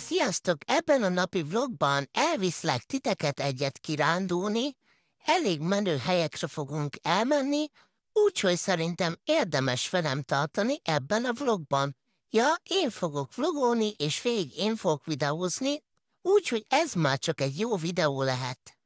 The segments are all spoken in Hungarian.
sziasztok! Ebben a napi vlogban elviszlek titeket egyet kirándulni, elég menő helyekre fogunk elmenni, úgyhogy szerintem érdemes velem tartani ebben a vlogban. Ja, én fogok vlogolni, és végig én fogok videózni, úgyhogy ez már csak egy jó videó lehet.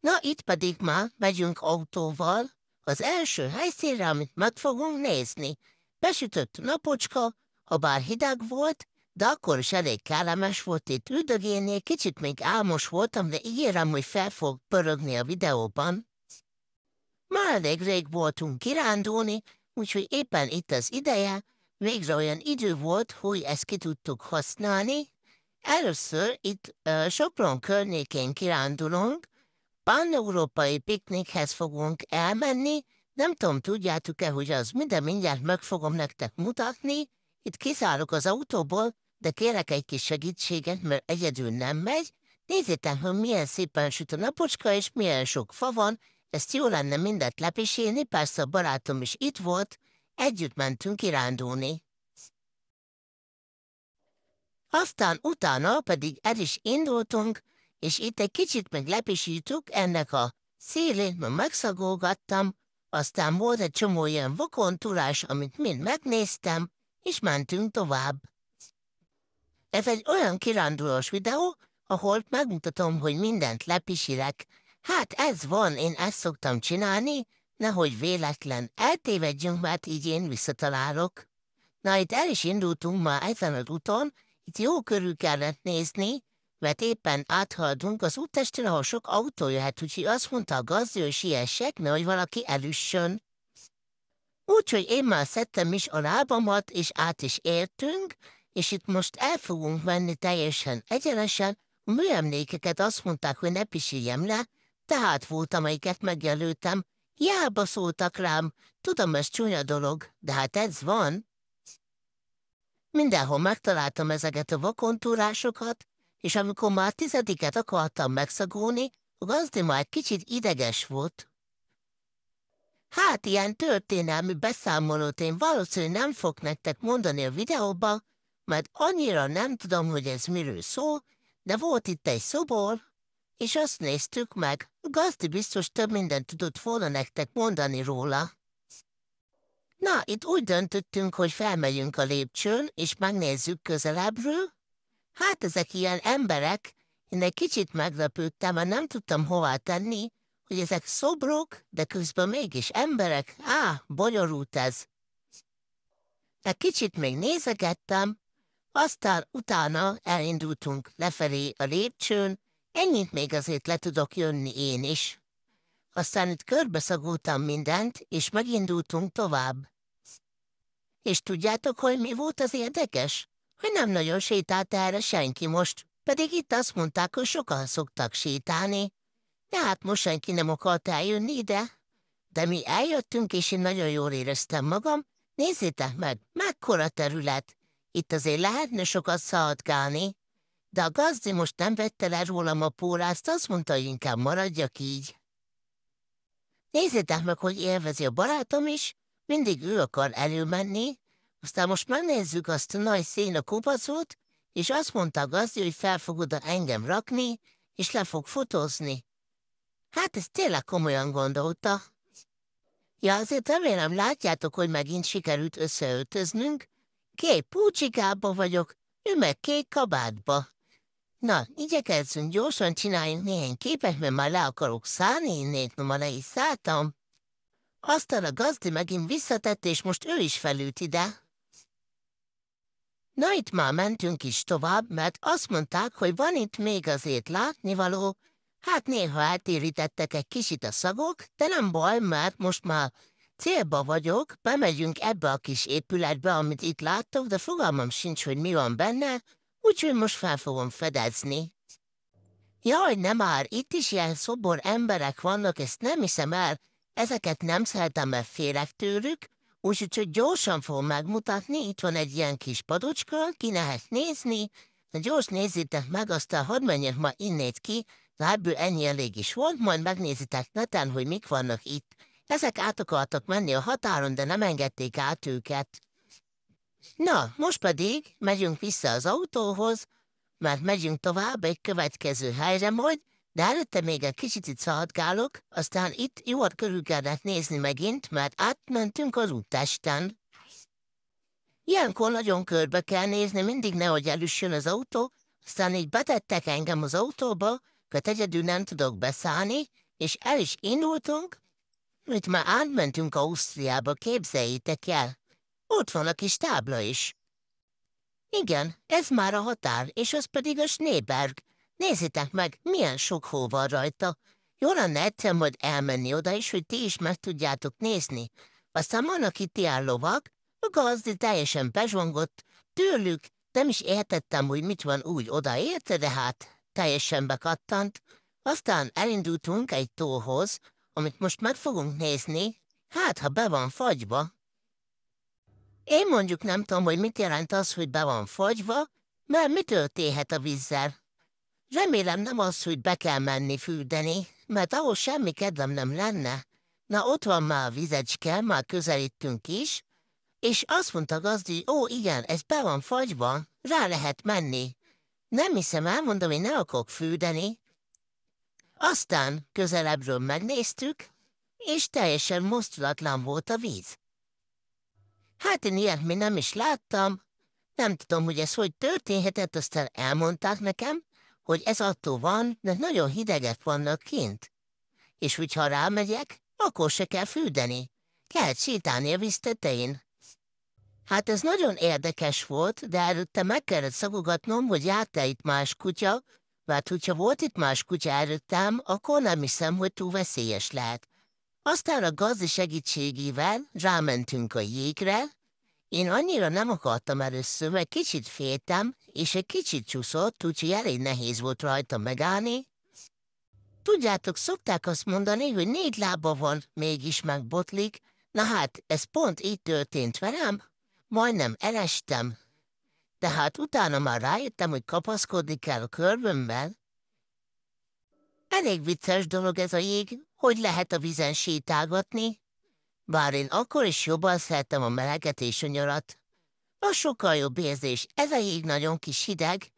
Na, itt pedig már megyünk autóval, az első helyszínre, amit meg fogunk nézni. Besütött napocska, ha bár hideg volt, de akkor is elég kellemes volt itt üldögélni, kicsit még álmos voltam, de ígérem, hogy fel fog pörögni a videóban. Már elég rég voltunk kirándulni, úgyhogy éppen itt az ideje, végre olyan idő volt, hogy ezt ki tudtuk használni. Először itt uh, Sopron környékén kirándulunk, pan európai piknikhez fogunk elmenni, nem tudom, tudjátok-e, hogy az minden mindjárt meg fogom nektek mutatni, itt kiszállok az autóból, de kérek egy kis segítséget, mert egyedül nem megy. Nézzétek, hogy milyen szépen süt a napocska, és milyen sok fa van. Ezt jó lenne mindet lepisélni, persze a barátom is itt volt. Együtt mentünk kirándulni. Aztán utána pedig el is indultunk, és itt egy kicsit meg lepisítük ennek a szélét, mert megszagolgattam, aztán volt egy csomó ilyen vakontulás, amit mind megnéztem, és mentünk tovább. Ez egy olyan kirándulós videó, ahol megmutatom, hogy mindent lepisilek. Hát ez van, én ezt szoktam csinálni, nehogy véletlen eltévedjünk, mert így én visszatalálok. Na, itt el is indultunk már ezen az úton, itt jó körül kellett nézni, mert éppen áthaladunk az úttesten, ahol sok autó jöhet, úgyhogy azt mondta a gazdő, hogy siessek, nehogy valaki elüssön. Úgyhogy én már szedtem is a lábamat, és át is értünk, és itt most el fogunk menni teljesen egyenesen, a műemlékeket azt mondták, hogy ne pisiljem le, tehát volt, amelyiket megjelöltem, Jába szóltak rám, tudom, ez csúnya dolog, de hát ez van. Mindenhol megtaláltam ezeket a vakontúrásokat, és amikor már tizediket akartam megszagolni, a gazdi már egy kicsit ideges volt. Hát ilyen történelmi beszámolót én valószínűleg nem fog nektek mondani a videóban, mert annyira nem tudom, hogy ez miről szól, de volt itt egy szobor, és azt néztük meg. A gazdi biztos több mindent tudott volna nektek mondani róla. Na, itt úgy döntöttünk, hogy felmegyünk a lépcsőn, és megnézzük közelebbről. Hát ezek ilyen emberek, én egy kicsit meglepődtem, mert nem tudtam hová tenni, hogy ezek szobrok, de közben mégis emberek. Á, bonyolult ez. De kicsit még nézegettem, aztán utána elindultunk lefelé a lépcsőn, ennyit még azért le tudok jönni én is. Aztán itt körbeszagultam mindent, és megindultunk tovább. És tudjátok, hogy mi volt az érdekes? Hogy nem nagyon sétált erre senki most, pedig itt azt mondták, hogy sokan szoktak sétálni. hát most senki nem akart eljönni ide. De mi eljöttünk, és én nagyon jól éreztem magam. Nézzétek meg, mekkora terület! Itt azért lehetne sokat szaladgálni, de a gazdi most nem vette le rólam a pólást, azt mondta, hogy inkább maradjak így. Nézzétek meg, hogy élvezi a barátom is, mindig ő akar előmenni, aztán most megnézzük azt a nagy a kupacot, és azt mondta a gazdi, hogy fel fog oda engem rakni, és le fog fotózni. Hát ez tényleg komolyan gondolta. Ja, azért remélem látjátok, hogy megint sikerült összeöltöznünk, Kép púcsikába vagyok, ő meg kék kabátba. Na, igyekezzünk gyorsan csináljunk néhány képet, mert már le akarok szállni innét, ma le is szálltam. Aztán a gazdi megint visszatett, és most ő is felült ide. Na, itt már mentünk is tovább, mert azt mondták, hogy van itt még azért látnivaló. Hát néha eltérítettek egy kicsit a szagok, de nem baj, mert most már Célba vagyok, bemegyünk ebbe a kis épületbe, amit itt láttok, de fogalmam sincs, hogy mi van benne, úgyhogy most fel fogom fedezni. Jaj, nem már, itt is ilyen szobor emberek vannak, ezt nem hiszem el, ezeket nem szeretem, mert félek tőlük, úgyhogy gyorsan fogom megmutatni, itt van egy ilyen kis padocska, ki lehet nézni, de gyors nézzétek meg, aztán hadd menjek ma innét ki, de ebből ennyi elég is volt, majd megnézitek neten, hogy mik vannak itt. Ezek át akartak menni a határon, de nem engedték át őket. Na, most pedig megyünk vissza az autóhoz, mert megyünk tovább egy következő helyre majd, de előtte még egy kicsit szaladgálok, aztán itt jól körül kellett nézni megint, mert átmentünk az úttesten. Ilyenkor nagyon körbe kell nézni, mindig nehogy elüssön az autó, aztán így betettek engem az autóba, köt egyedül nem tudok beszállni, és el is indultunk, Mit már átmentünk Ausztriába, képzeljétek el. Ott van a kis tábla is. Igen, ez már a határ, és az pedig a Schneeberg. Nézzétek meg, milyen sok hó van rajta. Jó lenne egyszer majd elmenni oda is, hogy ti is meg tudjátok nézni. Aztán aki itt áll lovag, a gazdi teljesen bezsongott, tőlük nem is értettem, hogy mit van úgy odaérte, de hát teljesen bekattant. Aztán elindultunk egy tóhoz, amit most meg fogunk nézni, hát ha be van fagyva. Én mondjuk nem tudom, hogy mit jelent az, hogy be van fagyva, mert mi történhet a vízzel. Remélem nem az, hogy be kell menni fürdeni, mert ahhoz semmi kedvem nem lenne. Na ott van már a vizecske, már közelítünk is, és azt mondta gazdi, ó igen, ez be van fagyva, rá lehet menni. Nem hiszem, elmondom, hogy ne akok fürdeni, aztán közelebbről megnéztük, és teljesen mozdulatlan volt a víz. Hát én ilyet még nem is láttam, nem tudom, hogy ez hogy történhetett, aztán elmondták nekem, hogy ez attól van, mert nagyon hidegek vannak kint. És hogyha rámegyek, akkor se kell fűdeni. Kell sétálni a víz tetején. Hát ez nagyon érdekes volt, de előtte meg kellett szagogatnom, hogy járt -e itt más kutya, mert hát, hogyha volt itt más kutya előttem, akkor nem hiszem, hogy túl veszélyes lehet. Aztán a gazdi segítségével rámentünk a jégre. Én annyira nem akartam először, mert kicsit féltem, és egy kicsit csúszott, úgyhogy elég nehéz volt rajta megállni. Tudjátok, szokták azt mondani, hogy négy lába van, mégis megbotlik. Na hát, ez pont így történt velem. Majdnem elestem, tehát utána már rájöttem, hogy kapaszkodni kell a körmömben. Elég vicces dolog ez a jég, hogy lehet a vízen sétálgatni. Bár én akkor is jobban szerettem a meleget és a nyarat. A sokkal jobb érzés, ez a jég nagyon kis hideg,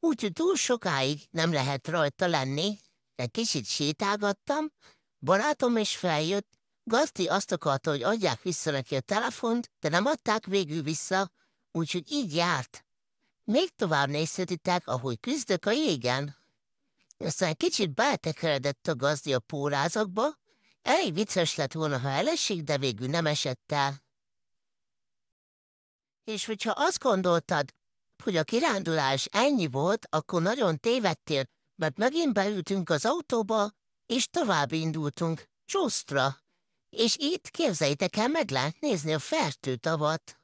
úgyhogy túl sokáig nem lehet rajta lenni. Egy kicsit sétálgattam, barátom is feljött, Gazdi azt akarta, hogy adják vissza neki a telefont, de nem adták végül vissza, úgyhogy így járt. Még tovább nézhetitek, ahogy küzdök a jégen. Aztán kicsit beletekeredett a gazdi a pórázakba, elég vicces lett volna, ha elesik, de végül nem esett el. És hogyha azt gondoltad, hogy a kirándulás ennyi volt, akkor nagyon tévedtél, mert megint beültünk az autóba, és tovább indultunk, csúsztra. És itt képzeljétek el, meg lehet nézni a fertőtavat.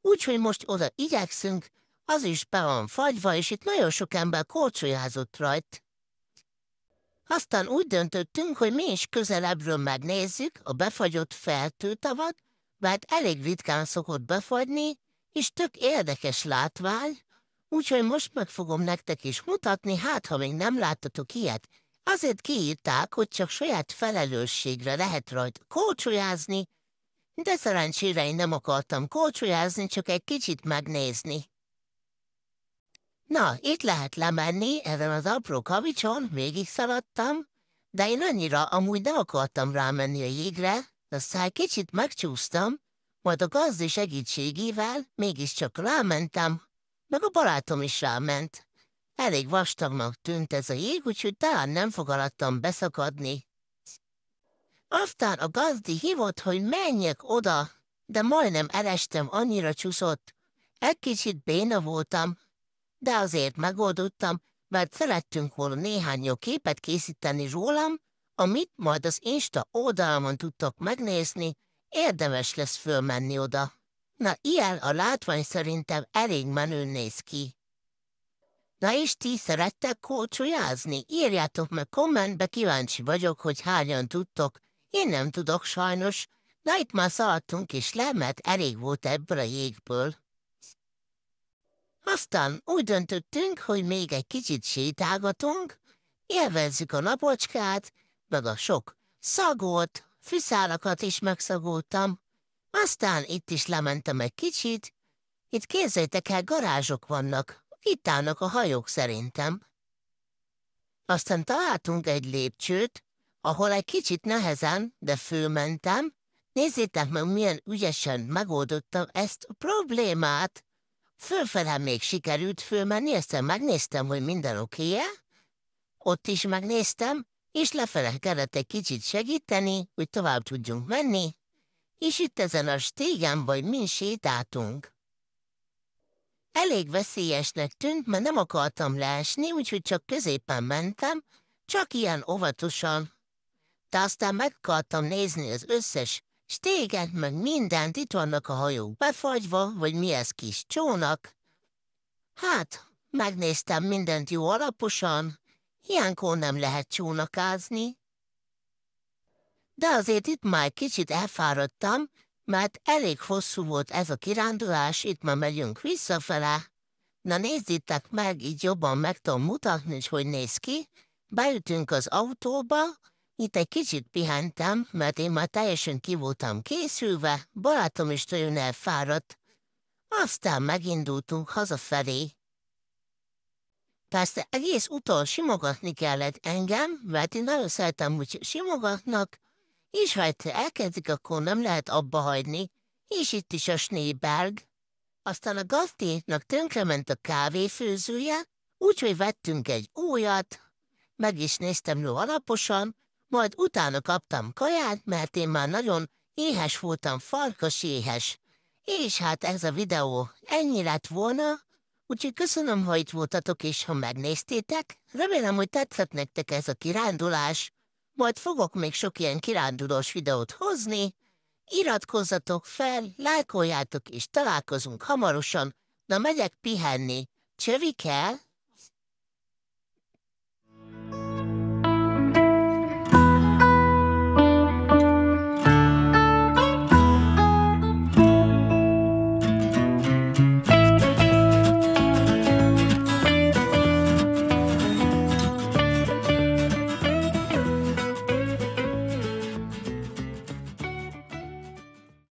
Úgyhogy most oda igyekszünk, az is be van fagyva, és itt nagyon sok ember korcsolyázott rajt. Aztán úgy döntöttünk, hogy mi is közelebbről megnézzük a befagyott feltőtavat, mert elég ritkán szokott befagyni, és tök érdekes látvány, úgyhogy most meg fogom nektek is mutatni, hát ha még nem láttatok ilyet. Azért kiírták, hogy csak saját felelősségre lehet rajt kócsolyázni, de szerencsére én nem akartam kócsolyázni, csak egy kicsit megnézni. Na, itt lehet lemenni, ezen az apró kavicson végig szaladtam, de én annyira amúgy nem akartam rámenni a jégre, de száj kicsit megcsúsztam, majd a gazdi segítségével mégiscsak rámentem, meg a barátom is ráment. Elég vastagnak tűnt ez a jég, úgyhogy talán nem fog alattam beszakadni. Aztán a gazdi hívott, hogy menjek oda, de majdnem elestem, annyira csúszott. Egy kicsit béna voltam, de azért megoldottam, mert szerettünk volna néhány jó képet készíteni rólam, amit majd az Insta oldalamon tudtok megnézni, érdemes lesz fölmenni oda. Na ilyen a látvány szerintem elég menő néz ki. Na és ti szerettek kócsolyázni? Írjátok meg kommentbe, kíváncsi vagyok, hogy hányan tudtok. Én nem tudok sajnos, de itt már szaladtunk is le, mert elég volt ebből a jégből. Aztán úgy döntöttünk, hogy még egy kicsit sétálgatunk, élvezzük a napocskát, meg a sok szagot, fűszálakat is megszagoltam. Aztán itt is lementem egy kicsit. Itt képzeljétek el, garázsok vannak. Itt állnak a hajók szerintem. Aztán találtunk egy lépcsőt, ahol egy kicsit nehezen, de fölmentem. Nézzétek meg, milyen ügyesen megoldottam ezt a problémát. Fölfelem még sikerült fölmenni, aztán megnéztem, hogy minden -e. Ott is megnéztem, és lefele kellett egy kicsit segíteni, hogy tovább tudjunk menni, és itt ezen a stégen vagy mind sétáltunk. Elég veszélyesnek tűnt, mert nem akartam leesni, úgyhogy csak középen mentem, csak ilyen óvatosan. De aztán megkartam nézni az összes s téged meg mindent itt vannak a hajók befagyva, vagy mi ez kis csónak. Hát, megnéztem mindent jó alaposan, ilyenkor nem lehet csónakázni. De azért itt már kicsit elfáradtam, mert elég hosszú volt ez a kirándulás, itt már megyünk visszafele. Na nézzétek meg, így jobban meg tudom mutatni, hogy néz ki. Beütünk az autóba, itt egy kicsit pihentem, mert én már teljesen ki voltam készülve, barátom is nagyon elfáradt. Aztán megindultunk hazafelé. Persze egész úton simogatni kellett engem, mert én nagyon szeretem, hogy simogatnak, és ha itt elkezdik, akkor nem lehet abba hagyni, és itt is a snéberg. Aztán a gazdéknak tönkrement a kávéfőzője, úgyhogy vettünk egy újat, meg is néztem jó alaposan, majd utána kaptam kaját, mert én már nagyon éhes voltam, farkas éhes. És hát ez a videó ennyi lett volna, úgyhogy köszönöm, ha itt voltatok és ha megnéztétek. Remélem, hogy tetszett nektek ez a kirándulás. Majd fogok még sok ilyen kirándulós videót hozni. Iratkozzatok fel, lájkoljátok és találkozunk hamarosan. Na megyek pihenni. Csövike!